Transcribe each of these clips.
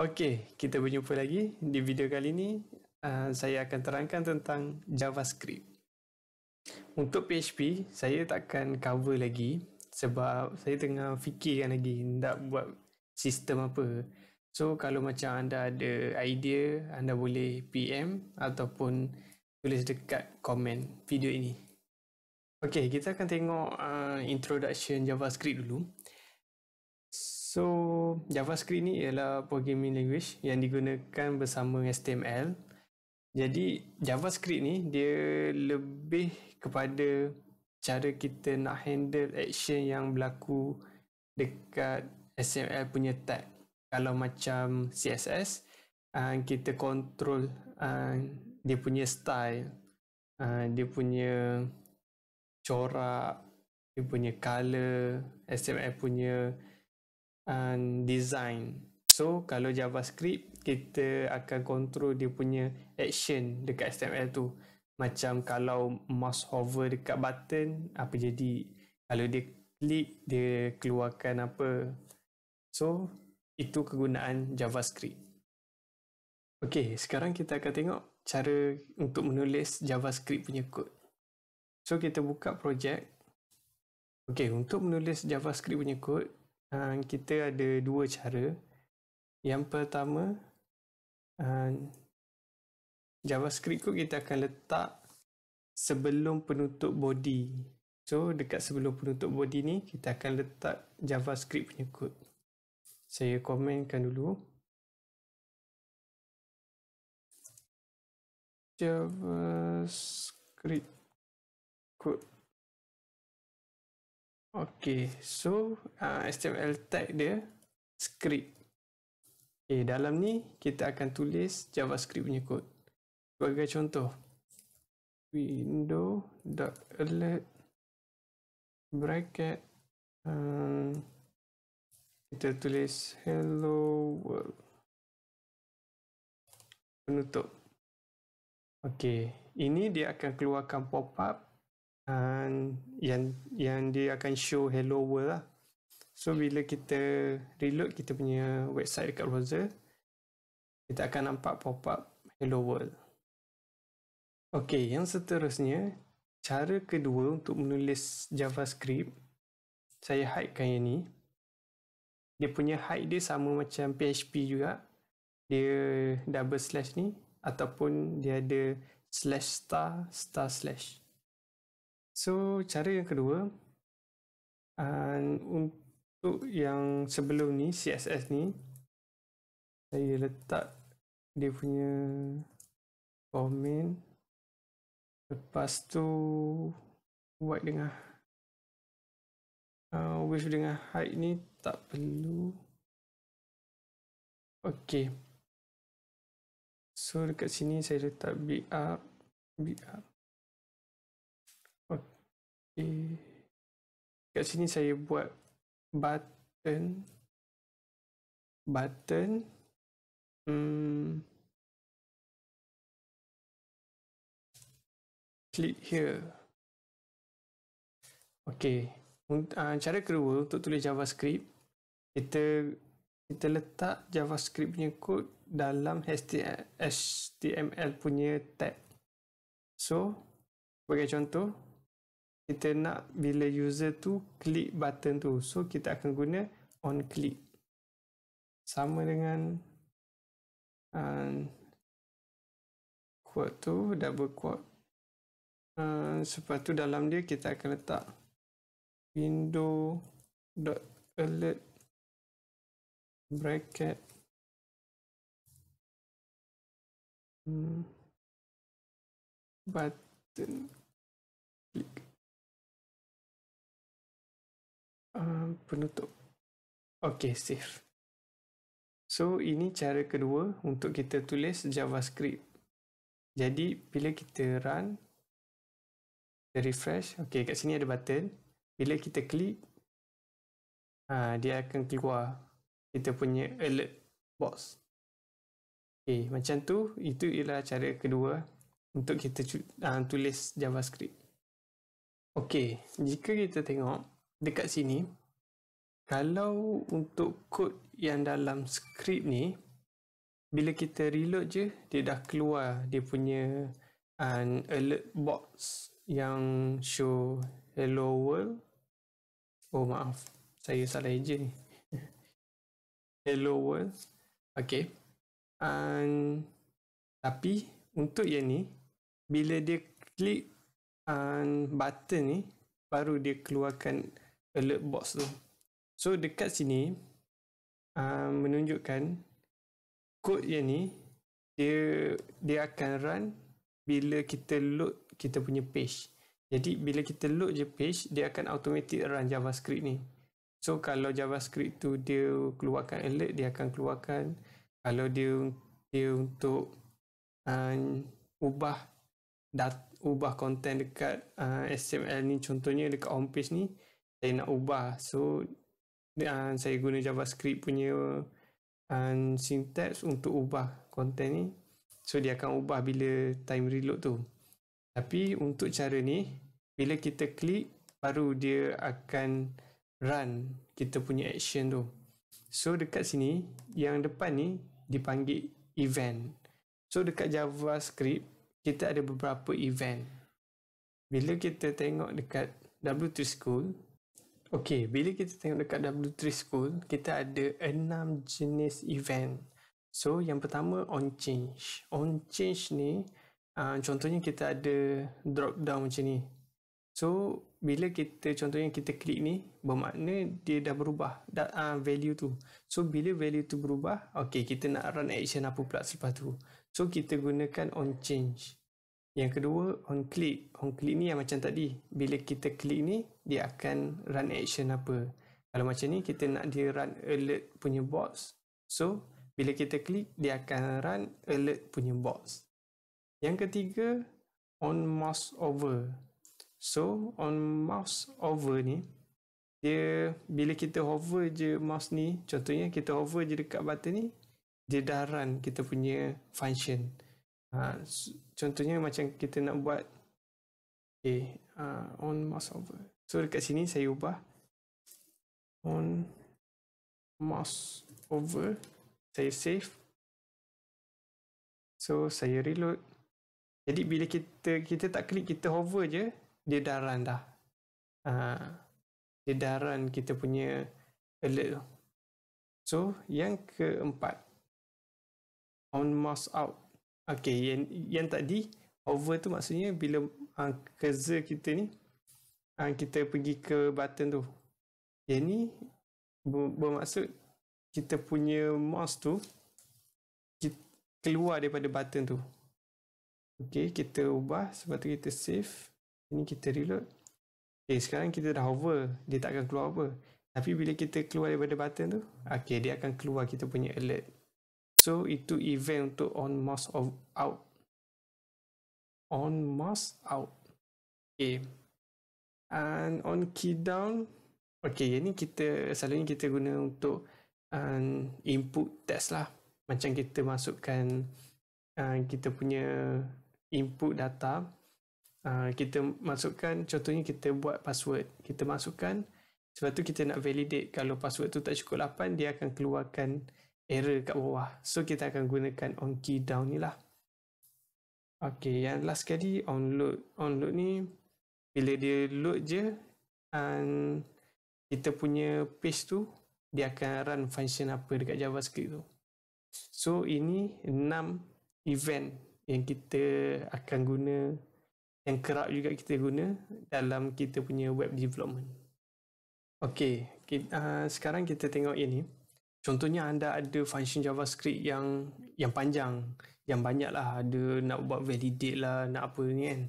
Okey, kita berjumpa lagi di video kali ini. Uh, saya akan terangkan tentang JavaScript. Untuk PHP, saya takkan cover lagi sebab saya tengah fikirkan lagi nak buat sistem apa. So, kalau macam anda ada idea, anda boleh PM ataupun tulis dekat komen video ini. Okey, kita akan tengok uh, introduction JavaScript dulu. So JavaScript ni ialah programming language yang digunakan bersama HTML. Jadi JavaScript ni dia lebih kepada cara kita nak handle action yang berlaku dekat HTML punya tag. Kalau macam CSS, ah, kita control ah, dia punya style, ah, dia punya corak, dia punya color, HTML punya and design. So kalau JavaScript kita akan control dia punya action dekat HTML tu. Macam kalau mouse hover dekat button apa jadi kalau dia klik dia keluarkan apa. So itu kegunaan JavaScript. Okey, sekarang kita akan tengok cara untuk menulis JavaScript punya kod. So kita buka projek. Okey, untuk menulis JavaScript punya kod, Ah, kita ada dua cara. Yang pertama, ah, JavaScript code kita akan letak sebelum penutup body. So, dekat sebelum penutup body ni, kita akan letak JavaScript punya code. Saya komenkan dulu. JavaScript code. Okey, so uh, ah, HTML tag dia script. Okay, dalam ni kita akan tulis JavaScript punya kod. Sebagai contoh, window.alert bracket um, kita tulis hello world penutup. Okey, ini dia akan keluarkan pop-up dan yang yang dia akan show hello world lah. So bila kita reload kita punya website dekat browser, kita akan nampak pop up hello world. Okey, yang seterusnya, cara kedua untuk menulis JavaScript, saya hidekan yang ni. Dia punya hide dia sama macam PHP juga. Dia double slash ni ataupun dia ada slash star star slash. So cara yang kedua uh, untuk yang sebelum ni CSS ni saya letak dia punya comment lepas tu white dengan uh, width dengan height ni tak perlu okey so dekat sini saya letak big up big up Okay. Kat sini saya buat button button hmm. click here. Okay untuk ah, cara kedua untuk tulis JavaScript kita kita letak JavaScript punya kod dalam HTML punya tag. So, sebagai contoh, kita nak bila user tu klik button tu so kita akan guna on click sama dengan um, quote tu double quote um, uh, sebab tu dalam dia kita akan letak window dot alert bracket hmm. button Ah, penutup. Okay, save. So, ini cara kedua untuk kita tulis JavaScript. Jadi, bila kita run, kita refresh. Okay, kat sini ada button. Bila kita klik, ha, dia akan keluar kita punya alert box. Okay, macam tu, itu ialah cara kedua untuk kita ah, tulis JavaScript. Okay, jika kita tengok, dekat sini kalau untuk kod yang dalam skrip ni bila kita reload je dia dah keluar dia punya an uh, alert box yang show hello world oh maaf saya salah je ni hello world ok an tapi untuk yang ni bila dia klik an uh, button ni baru dia keluarkan alert box tu. So dekat sini uh, menunjukkan kod yang ni dia dia akan run bila kita load kita punya page. Jadi bila kita load je page dia akan automatic run JavaScript ni. So kalau JavaScript tu dia keluarkan alert dia akan keluarkan kalau dia dia untuk um, ubah dat ubah content dekat uh, HTML ni contohnya dekat homepage ni saya nak ubah so uh, saya guna javascript punya uh, syntax untuk ubah konten ni so dia akan ubah bila time reload tu tapi untuk cara ni bila kita klik baru dia akan run kita punya action tu so dekat sini yang depan ni dipanggil event so dekat javascript kita ada beberapa event bila kita tengok dekat W2 School Okay, bila kita tengok dekat W3 School, kita ada enam jenis event. So, yang pertama on change. On change ni, uh, contohnya kita ada drop down macam ni. So, bila kita contohnya kita klik ni, bermakna dia dah berubah dah, uh, value tu. So, bila value tu berubah, okay, kita nak run action apa pula selepas tu. So, kita gunakan on change. Yang kedua, on click. On click ni yang macam tadi. Bila kita klik ni, dia akan run action apa. Kalau macam ni, kita nak dia run alert punya box. So, bila kita klik, dia akan run alert punya box. Yang ketiga, on mouse over. So, on mouse over ni, dia bila kita hover je mouse ni, contohnya kita hover je dekat button ni, dia dah run kita punya function. Ha, contohnya macam kita nak buat okay, uh, eh, ha, on mouse over. So dekat sini saya ubah on mouse over. Saya save. So saya reload. Jadi bila kita kita tak klik kita hover je dia dah run dah. Uh, dia dah run kita punya alert tu. So yang keempat on mouse out Okey, yang, yang tadi over tu maksudnya bila uh, kerja kita ni uh, kita pergi ke button tu. Yang ni bermaksud kita punya mouse tu kita keluar daripada button tu. Okey, kita ubah sebab tu kita save. Ini kita reload. Okey, sekarang kita dah hover. Dia tak akan keluar apa. Tapi bila kita keluar daripada button tu, okey, dia akan keluar kita punya alert. So itu event untuk on mask of out. On mask out. Okay. And on key down. Okay, ini kita selalunya kita guna untuk um, input test lah. Macam kita masukkan uh, kita punya input data. Uh, kita masukkan contohnya kita buat password. Kita masukkan sebab tu kita nak validate kalau password tu tak cukup 8 dia akan keluarkan error kat bawah. So kita akan gunakan on key down ni lah. Okay, yang last sekali on load. On load ni, bila dia load je, and kita punya page tu, dia akan run function apa dekat javascript tu. So ini 6 event yang kita akan guna, yang kerap juga kita guna dalam kita punya web development. Okay, kita, uh, sekarang kita tengok ini. Contohnya anda ada function JavaScript yang yang panjang, yang banyak lah ada nak buat validate lah, nak apa ni kan.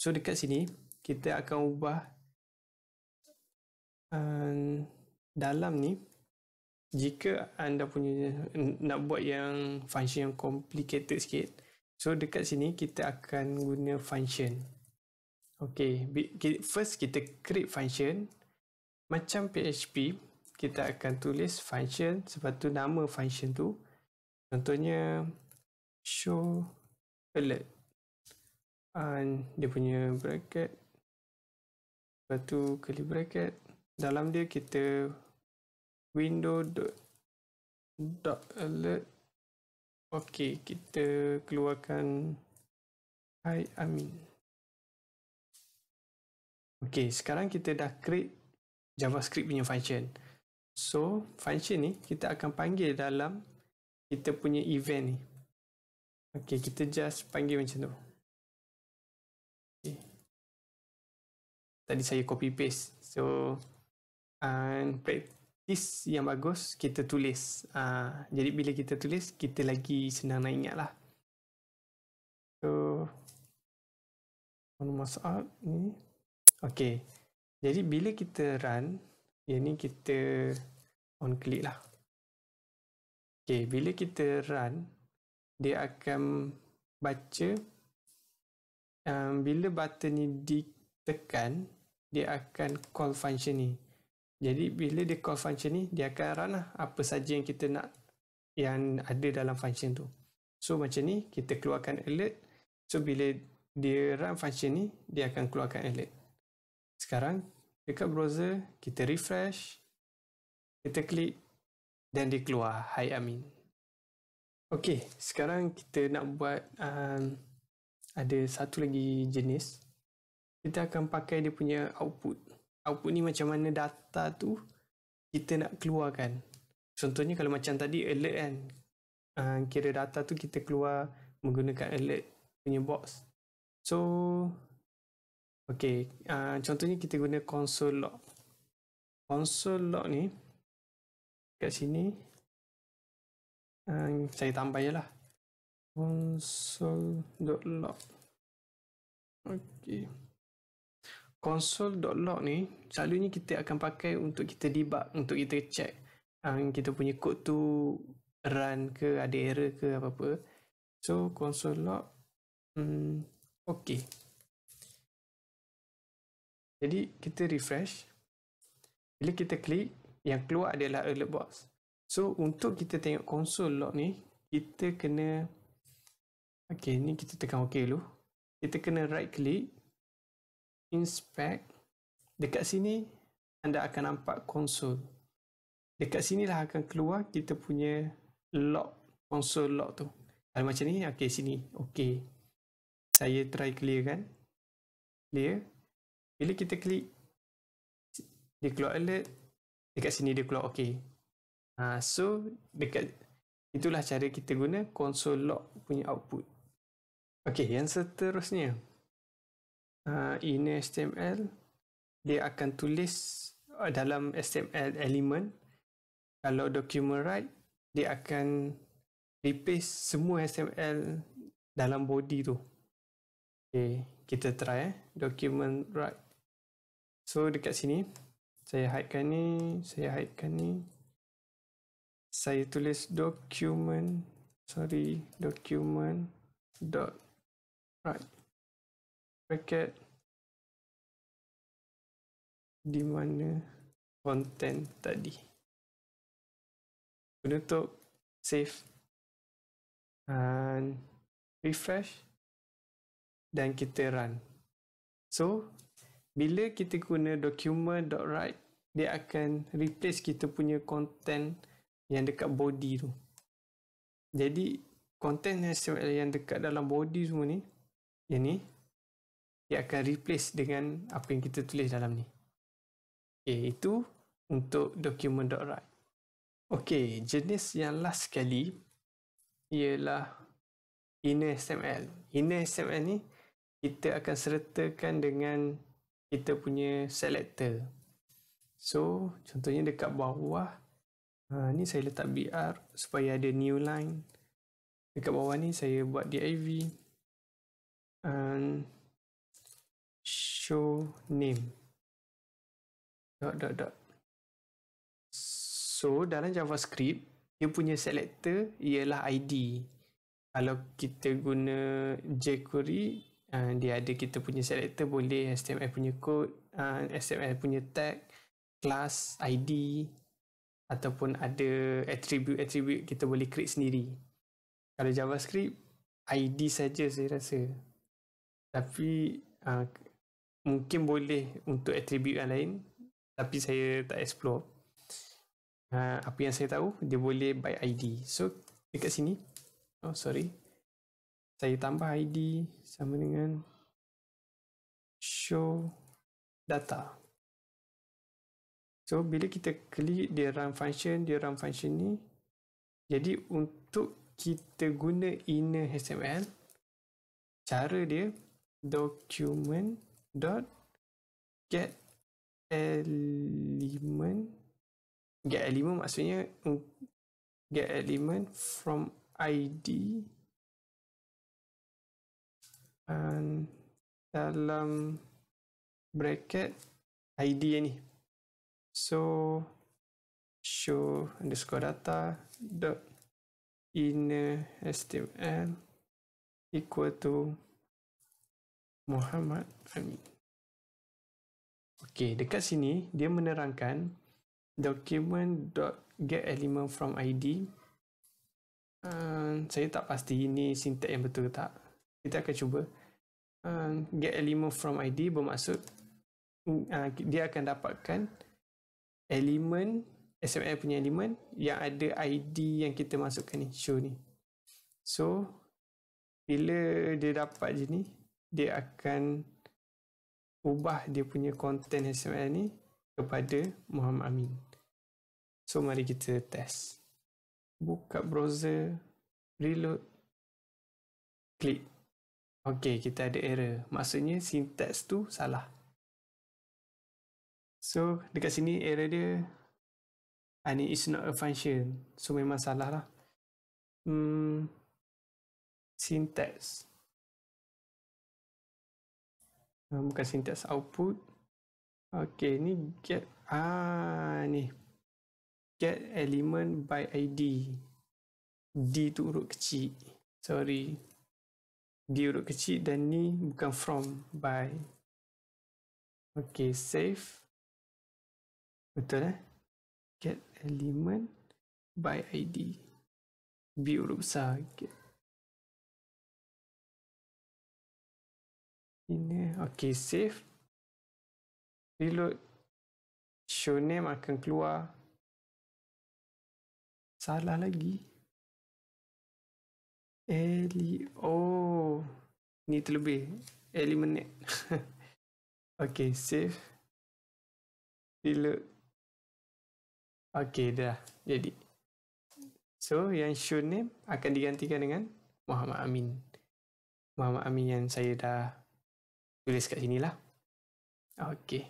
So dekat sini kita akan ubah um, dalam ni jika anda punya nak buat yang function yang complicated sikit. So dekat sini kita akan guna function. Okay, first kita create function macam PHP kita akan tulis function sebab tu nama function tu contohnya show alert and ah, dia punya bracket lepas tu curly bracket dalam dia kita window dot, dot alert ok kita keluarkan hi amin ok sekarang kita dah create javascript punya function So, function ni kita akan panggil dalam kita punya event ni. Okay, kita just panggil macam tu. Okay. Tadi saya copy paste. So, and ah, practice yang bagus, kita tulis. Uh, jadi, bila kita tulis, kita lagi senang nak ingat lah. So, on masa ni. Okay. Jadi, bila kita run, yang ni kita on click lah. Okay, bila kita run, dia akan baca. Um, bila button ni ditekan, dia akan call function ni. Jadi, bila dia call function ni, dia akan run lah apa saja yang kita nak yang ada dalam function tu. So, macam ni, kita keluarkan alert. So, bila dia run function ni, dia akan keluarkan alert. Sekarang, dekat browser, kita refresh, kita klik dan dia keluar. Hai Amin. Okey, sekarang kita nak buat um, ada satu lagi jenis. Kita akan pakai dia punya output. Output ni macam mana data tu kita nak keluarkan. Contohnya kalau macam tadi alert kan. Uh, kira data tu kita keluar menggunakan alert punya box. So, Okey, uh, contohnya kita guna console log. Console log ni kat sini um, saya tambah je jelah. console.log. Okey. console.log ni selalunya kita akan pakai untuk kita debug, untuk kita check um, kita punya kod tu run ke ada error ke apa-apa. So console log um, hmm, okey. Jadi kita refresh. Bila kita klik, yang keluar adalah alert box. So untuk kita tengok console log ni, kita kena Okay, ni kita tekan OK dulu. Kita kena right click inspect. Dekat sini anda akan nampak console. Dekat sinilah akan keluar kita punya log, console log tu. Kalau macam ni, okay sini, okay. Saya try clear kan. Clear bila kita klik dia keluar alert dekat sini dia keluar okey ha so dekat itulah cara kita guna console log punya output okey yang seterusnya ha in html dia akan tulis uh, dalam html element kalau document write dia akan replace semua html dalam body tu okey kita try eh document write. So dekat sini saya hidekan ni, saya hidekan ni. Saya tulis document sorry document dot right bracket di mana content tadi. Penutup save and refresh dan kita run. So bila kita guna document.write dia akan replace kita punya content yang dekat body tu jadi content HTML yang dekat dalam body semua ni yang ni dia akan replace dengan apa yang kita tulis dalam ni iaitu itu untuk document.write ok jenis yang last sekali ialah inner HTML inner HTML ni kita akan sertakan dengan kita punya selector so contohnya dekat bawah uh, ni saya letak BR supaya ada new line dekat bawah ni saya buat div and show name dot dot dot so dalam javascript dia punya selector ialah id kalau kita guna jQuery uh, dia ada kita punya selector boleh HTML punya code uh, ah, HTML punya tag class ID ataupun ada attribute-attribute kita boleh create sendiri kalau javascript ID saja saya rasa tapi uh, mungkin boleh untuk attribute yang lain tapi saya tak explore uh, apa yang saya tahu dia boleh by ID so dekat sini oh sorry saya tambah ID sama dengan show data. So bila kita klik dia run function, dia run function ni. Jadi untuk kita guna inner HTML, cara dia document dot get element get element maksudnya get element from id and dalam bracket id ni so show underscore data dot inner html equal to Muhammad Amin Okay, dekat sini dia menerangkan document dot get element from id uh, ah, saya tak pasti ini syntax yang betul tak kita akan cuba Um, get element from id bermaksud mm, uh, dia akan dapatkan element SML punya element yang ada id yang kita masukkan ni show ni so bila dia dapat je ni dia akan ubah dia punya content SML ni kepada Muhammad Amin so mari kita test buka browser reload klik. Okey, kita ada error. Maksudnya syntax tu salah. So, dekat sini error dia ani is not a function. So memang salah lah. Hmm syntax. Hmm, bukan syntax output. Okey, ni get ah ni. Get element by id. D tu urut kecil. Sorry, di huruf kecil dan ni bukan from by okay save betul eh get element by id di huruf besar okay. ini okay save reload show name akan keluar salah lagi Eli oh ni terlebih Eli menit okay save reload okay dah jadi so yang show name akan digantikan dengan Muhammad Amin Muhammad Amin yang saya dah tulis kat sini lah okay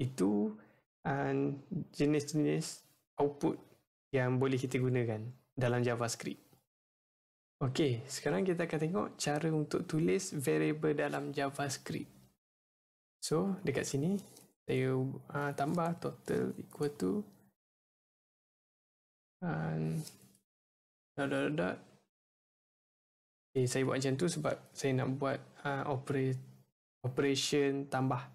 itu um, jenis-jenis output yang boleh kita gunakan dalam JavaScript. Okey, sekarang kita akan tengok cara untuk tulis variable dalam JavaScript. So, dekat sini, saya uh, tambah total equal to Dan um, dot dot dot dot. Okay, eh, saya buat macam tu sebab saya nak buat uh, ah, operate, operation tambah.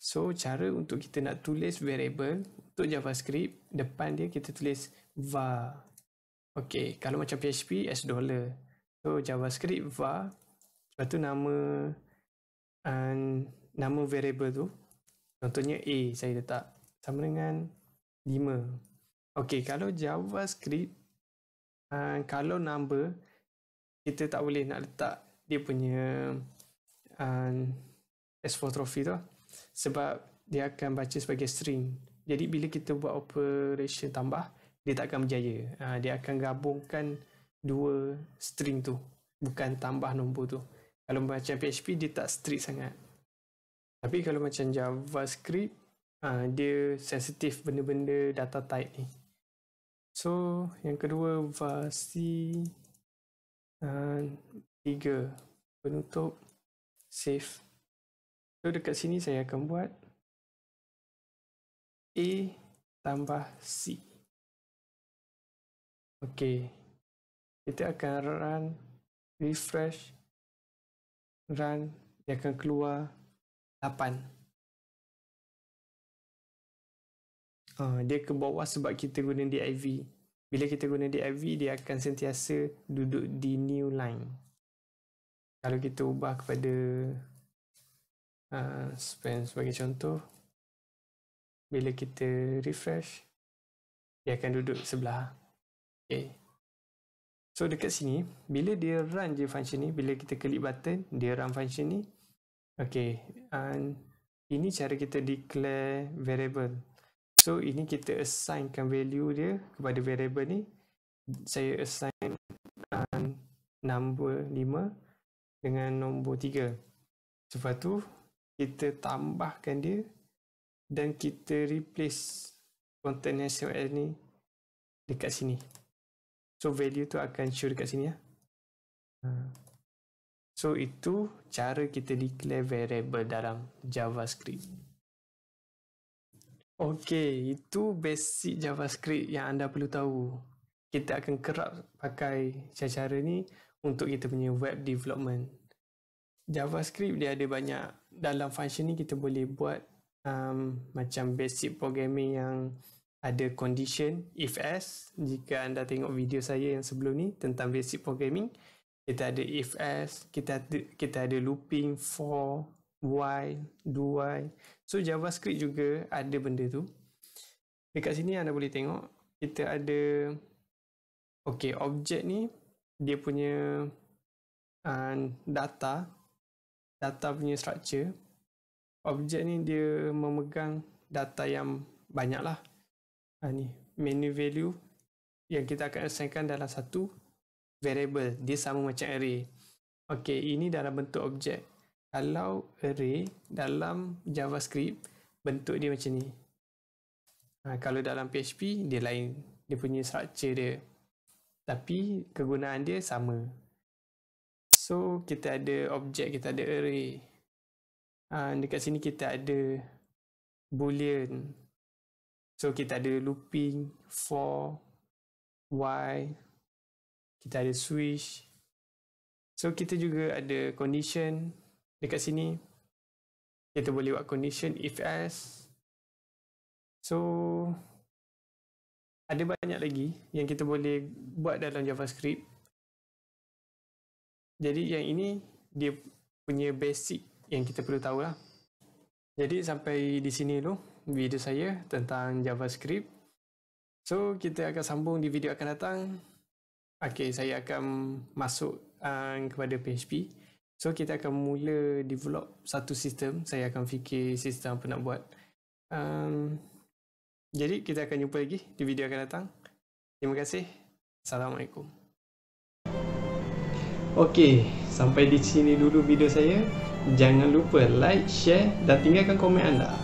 So, cara untuk kita nak tulis variable untuk JavaScript, depan dia kita tulis var. Okey, kalau macam PHP, S$. So, JavaScript var, lepas tu nama um, nama variable tu, contohnya A saya letak, sama dengan 5. Okey, kalau JavaScript, um, kalau number, kita tak boleh nak letak dia punya um, S4 trophy tu lah. sebab dia akan baca sebagai string. Jadi, bila kita buat operation tambah, dia tak akan berjaya. Ha, dia akan gabungkan dua string tu. Bukan tambah nombor tu. Kalau macam PHP, dia tak strict sangat. Tapi kalau macam JavaScript, ha, dia sensitif benda-benda data type ni. So, yang kedua, versi uh, tiga. Penutup, save. So, dekat sini saya akan buat A tambah C. Okay. Kita akan run refresh run dia akan keluar 8. Uh, ah, dia ke bawah sebab kita guna DIV. Bila kita guna DIV dia akan sentiasa duduk di new line. Kalau kita ubah kepada uh, ah, span sebagai contoh bila kita refresh dia akan duduk sebelah Okay. So dekat sini, bila dia run je function ni, bila kita klik button, dia run function ni. Okay, and ini cara kita declare variable. So ini kita assignkan value dia kepada variable ni. Saya assign um, number 5 dengan nombor 3. Lepas tu, kita tambahkan dia dan kita replace content SQL ni dekat sini. So value tu akan show dekat sini ya. Ha. So itu cara kita declare variable dalam JavaScript. Okay, itu basic JavaScript yang anda perlu tahu. Kita akan kerap pakai cara-cara ni untuk kita punya web development. JavaScript dia ada banyak dalam function ni kita boleh buat um, macam basic programming yang ada condition if s jika anda tengok video saya yang sebelum ni tentang basic programming kita ada if s kita ada, kita ada looping for y do y so javascript juga ada benda tu dekat sini anda boleh tengok kita ada okey objek ni dia punya um, data data punya structure objek ni dia memegang data yang banyaklah ha, ni menu value yang kita akan assignkan dalam satu variable dia sama macam array ok ini dalam bentuk objek kalau array dalam javascript bentuk dia macam ni ha, kalau dalam php dia lain dia punya structure dia tapi kegunaan dia sama so kita ada objek kita ada array ha, dekat sini kita ada boolean So kita ada looping, for, Y, kita ada switch. So kita juga ada condition dekat sini. Kita boleh buat condition if as. So ada banyak lagi yang kita boleh buat dalam JavaScript. Jadi yang ini dia punya basic yang kita perlu tahu lah. Jadi sampai di sini dulu video saya tentang JavaScript. So, kita akan sambung di video akan datang. Okay, saya akan masuk uh, kepada PHP. So, kita akan mula develop satu sistem. Saya akan fikir sistem apa nak buat. Um, jadi, kita akan jumpa lagi di video akan datang. Terima kasih. Assalamualaikum. Okay, sampai di sini dulu video saya. Jangan lupa like, share dan tinggalkan komen anda.